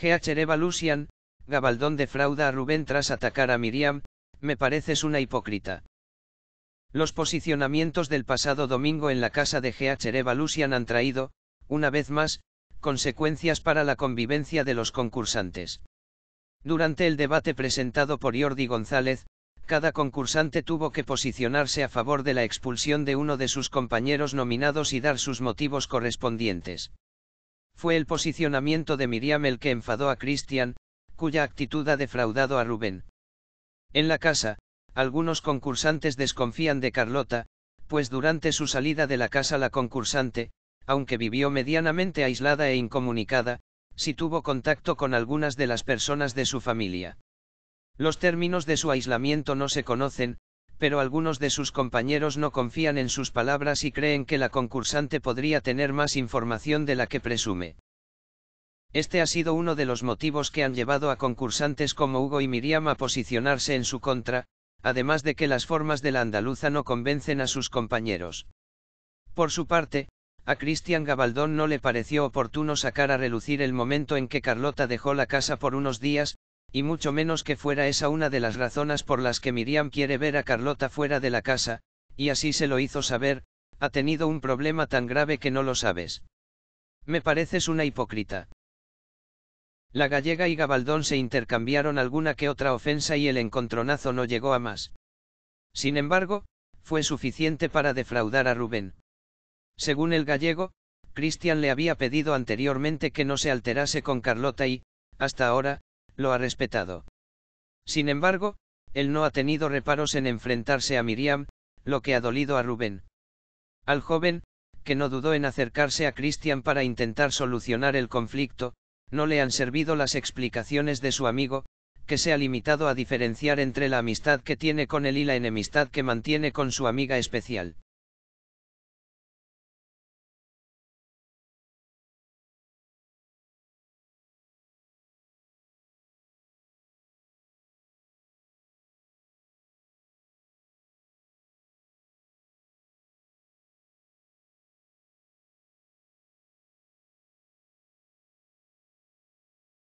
G.H. E Lucian, Gabaldón defrauda a Rubén tras atacar a Miriam, me pareces una hipócrita. Los posicionamientos del pasado domingo en la casa de G.H. E Lucian han traído, una vez más, consecuencias para la convivencia de los concursantes. Durante el debate presentado por Jordi González, cada concursante tuvo que posicionarse a favor de la expulsión de uno de sus compañeros nominados y dar sus motivos correspondientes. Fue el posicionamiento de Miriam el que enfadó a Christian, cuya actitud ha defraudado a Rubén. En la casa, algunos concursantes desconfían de Carlota, pues durante su salida de la casa la concursante, aunque vivió medianamente aislada e incomunicada, sí tuvo contacto con algunas de las personas de su familia. Los términos de su aislamiento no se conocen, pero algunos de sus compañeros no confían en sus palabras y creen que la concursante podría tener más información de la que presume. Este ha sido uno de los motivos que han llevado a concursantes como Hugo y Miriam a posicionarse en su contra, además de que las formas de la andaluza no convencen a sus compañeros. Por su parte, a Cristian Gabaldón no le pareció oportuno sacar a relucir el momento en que Carlota dejó la casa por unos días, y mucho menos que fuera esa una de las razones por las que Miriam quiere ver a Carlota fuera de la casa, y así se lo hizo saber, ha tenido un problema tan grave que no lo sabes. Me pareces una hipócrita. La gallega y Gabaldón se intercambiaron alguna que otra ofensa y el encontronazo no llegó a más. Sin embargo, fue suficiente para defraudar a Rubén. Según el gallego, Cristian le había pedido anteriormente que no se alterase con Carlota y, hasta ahora, lo ha respetado. Sin embargo, él no ha tenido reparos en enfrentarse a Miriam, lo que ha dolido a Rubén. Al joven, que no dudó en acercarse a Christian para intentar solucionar el conflicto, no le han servido las explicaciones de su amigo, que se ha limitado a diferenciar entre la amistad que tiene con él y la enemistad que mantiene con su amiga especial.